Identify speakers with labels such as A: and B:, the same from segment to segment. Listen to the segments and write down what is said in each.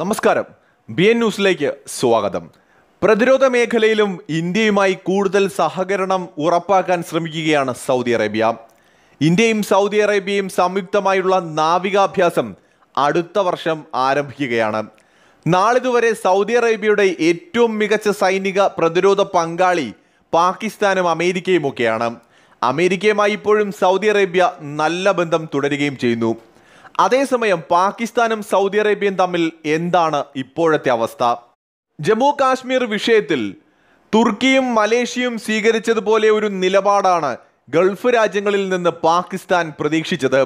A: നമസ്കാരം B N ന്യൂസിലേക്ക് സ്വാഗതം പ്രതിരോധ മേഖലയിലും ഇന്ത്യയുമായി കൂടുതൽ സഹകരണം ഉറപ്പാക്കാൻ ശ്രമിക്കുകയാണ് സൗദി അറേബ്യ ഇന്ത്യയും സൗദി അറേബ്യയും സംയുക്തമായുള്ള നാവികാഭ്യാസം അടുത്ത വർഷം ആരംഭിക്കുകയാണ് നാളിതുവരെ സൗദി അറേബ്യയുടെ ഏറ്റവും മികച്ച സൈനിക പ്രതിരോധ പങ്കാളി പാകിസ്ഥാനും അമേരിക്കയുമൊക്കെയാണ് അമേരിക്കയുമായി ഇപ്പോഴും സൗദി അറേബ്യ നല്ല ബന്ധം തുടരുകയും ചെയ്യുന്നു അതേസമയം പാകിസ്ഥാനും സൗദി അറേബ്യയും തമ്മിൽ എന്താണ് ഇപ്പോഴത്തെ അവസ്ഥ ജമ്മു കാശ്മീർ വിഷയത്തിൽ തുർക്കിയും മലേഷ്യയും സ്വീകരിച്ചതുപോലെ ഒരു നിലപാടാണ് ഗൾഫ് രാജ്യങ്ങളിൽ നിന്ന് പാകിസ്ഥാൻ പ്രതീക്ഷിച്ചത്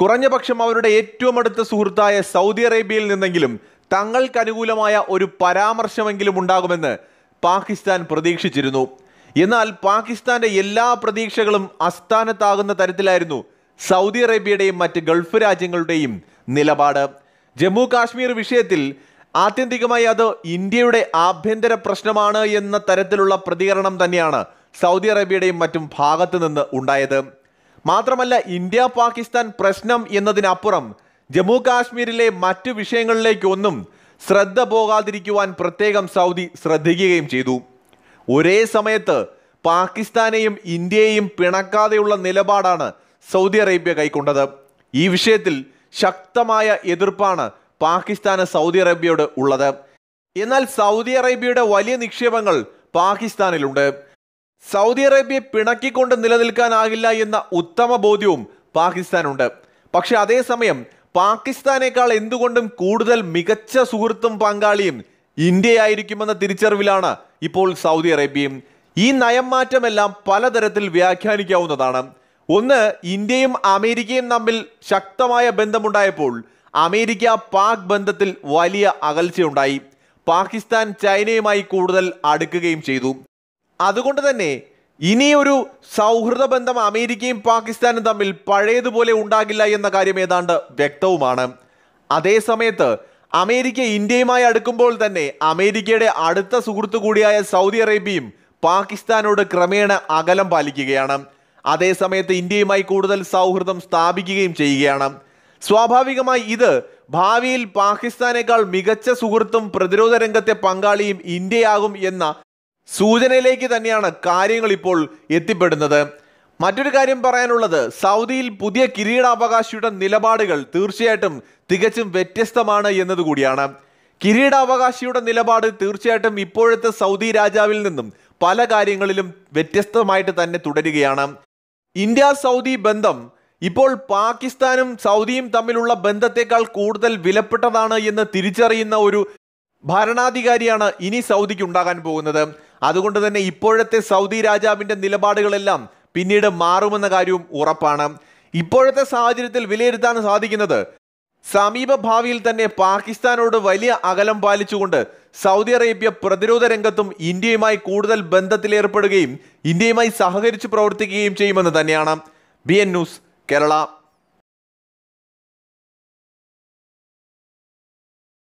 A: കുറഞ്ഞപക്ഷം അവരുടെ ഏറ്റവും അടുത്ത സുഹൃത്തായ സൗദി അറേബ്യയിൽ നിന്നെങ്കിലും തങ്ങൾക്ക് അനുകൂലമായ ഒരു പരാമർശമെങ്കിലും ഉണ്ടാകുമെന്ന് പാകിസ്ഥാൻ പ്രതീക്ഷിച്ചിരുന്നു എന്നാൽ പാകിസ്ഥാന്റെ എല്ലാ പ്രതീക്ഷകളും അസ്ഥാനത്താകുന്ന തരത്തിലായിരുന്നു സൗദി അറേബ്യയുടെയും മറ്റ് ഗൾഫ് രാജ്യങ്ങളുടെയും നിലപാട് ജമ്മു കാശ്മീർ വിഷയത്തിൽ ആത്യന്തികമായി അത് ഇന്ത്യയുടെ ആഭ്യന്തര പ്രശ്നമാണ് എന്ന തരത്തിലുള്ള പ്രതികരണം തന്നെയാണ് സൗദി അറേബ്യയുടെയും മറ്റും ഭാഗത്തു നിന്ന് ഉണ്ടായത് മാത്രമല്ല ഇന്ത്യ പാകിസ്ഥാൻ പ്രശ്നം എന്നതിനപ്പുറം ജമ്മു കാശ്മീരിലെ മറ്റു വിഷയങ്ങളിലേക്കൊന്നും ശ്രദ്ധ പോകാതിരിക്കുവാൻ പ്രത്യേകം സൗദി ശ്രദ്ധിക്കുകയും ചെയ്തു ഒരേ സമയത്ത് പാകിസ്ഥാനെയും ഇന്ത്യയെയും പിണക്കാതെയുള്ള നിലപാടാണ് സൗദി അറേബ്യ കൈക്കൊണ്ടത് ഈ വിഷയത്തിൽ ശക്തമായ എതിർപ്പാണ് പാകിസ്ഥാന് സൗദി അറേബ്യയോട് ഉള്ളത് എന്നാൽ സൗദി അറേബ്യയുടെ വലിയ നിക്ഷേപങ്ങൾ പാകിസ്ഥാനിലുണ്ട് സൗദി അറേബ്യ പിണക്കിക്കൊണ്ട് നിലനിൽക്കാനാകില്ല എന്ന ഉത്തമ ബോധ്യവും പാകിസ്ഥാനുണ്ട് പക്ഷെ അതേസമയം പാകിസ്ഥാനേക്കാൾ എന്തുകൊണ്ടും കൂടുതൽ മികച്ച സുഹൃത്തും പങ്കാളിയും ഇന്ത്യയായിരിക്കുമെന്ന തിരിച്ചറിവിലാണ് ഇപ്പോൾ സൗദി അറേബ്യയും ഈ നയം മാറ്റമെല്ലാം പലതരത്തിൽ വ്യാഖ്യാനിക്കാവുന്നതാണ് ഒന്ന് ഇന്ത്യയും അമേരിക്കയും തമ്മിൽ ശക്തമായ ബന്ധമുണ്ടായപ്പോൾ അമേരിക്ക പാക് ബന്ധത്തിൽ വലിയ അകൽച്ചയുണ്ടായി പാകിസ്ഥാൻ ചൈനയുമായി കൂടുതൽ അടുക്കുകയും ചെയ്തു അതുകൊണ്ട് തന്നെ ഇനിയൊരു സൗഹൃദ ബന്ധം അമേരിക്കയും പാകിസ്ഥാനും തമ്മിൽ പഴയതുപോലെ ഉണ്ടാകില്ല എന്ന കാര്യം ഏതാണ്ട് വ്യക്തവുമാണ് അതേസമയത്ത് അമേരിക്ക ഇന്ത്യയുമായി അടുക്കുമ്പോൾ തന്നെ അമേരിക്കയുടെ അടുത്ത സുഹൃത്തു കൂടിയായ സൗദി അറേബ്യയും പാകിസ്ഥാനോട് ക്രമേണ അകലം പാലിക്കുകയാണ് അതേസമയത്ത് ഇന്ത്യയുമായി കൂടുതൽ സൗഹൃദം സ്ഥാപിക്കുകയും ചെയ്യുകയാണ് സ്വാഭാവികമായി ഇത് ഭാവിയിൽ പാകിസ്ഥാനേക്കാൾ മികച്ച സുഹൃത്തും പ്രതിരോധ രംഗത്തെ പങ്കാളിയും ഇന്ത്യയാകും എന്ന സൂചനയിലേക്ക് തന്നെയാണ് കാര്യങ്ങൾ ഇപ്പോൾ എത്തിപ്പെടുന്നത് മറ്റൊരു കാര്യം പറയാനുള്ളത് സൗദിയിൽ പുതിയ കിരീടാവകാശിയുടെ നിലപാടുകൾ തീർച്ചയായിട്ടും തികച്ചും വ്യത്യസ്തമാണ് എന്നതുകൂടിയാണ് കിരീടാവകാശിയുടെ നിലപാട് തീർച്ചയായിട്ടും ഇപ്പോഴത്തെ സൗദി രാജാവിൽ നിന്നും പല കാര്യങ്ങളിലും വ്യത്യസ്തമായിട്ട് തന്നെ തുടരുകയാണ് ഇന്ത്യ സൗദി ബന്ധം ഇപ്പോൾ പാകിസ്ഥാനും സൗദിയും തമ്മിലുള്ള ബന്ധത്തെക്കാൾ കൂടുതൽ വിലപ്പെട്ടതാണ് എന്ന് തിരിച്ചറിയുന്ന ഒരു ഭരണാധികാരിയാണ് ഇനി സൗദിക്ക് ഉണ്ടാകാൻ പോകുന്നത് അതുകൊണ്ട് തന്നെ ഇപ്പോഴത്തെ സൗദി രാജാവിൻ്റെ നിലപാടുകളെല്ലാം പിന്നീട് മാറുമെന്ന കാര്യവും ഉറപ്പാണ് ഇപ്പോഴത്തെ സാഹചര്യത്തിൽ വിലയിരുത്താൻ സാധിക്കുന്നത് സമീപഭാവിയിൽ തന്നെ പാകിസ്ഥാനോട് വലിയ അകലം പാലിച്ചുകൊണ്ട് സൗദി അറേബ്യ പ്രതിരോധ രംഗത്തും ഇന്ത്യയുമായി കൂടുതൽ ബന്ധത്തിലേർപ്പെടുകയും ഇന്ത്യയുമായി സഹകരിച്ച് പ്രവർത്തിക്കുകയും ചെയ്യുമെന്ന് തന്നെയാണ് ബി ന്യൂസ് കേരള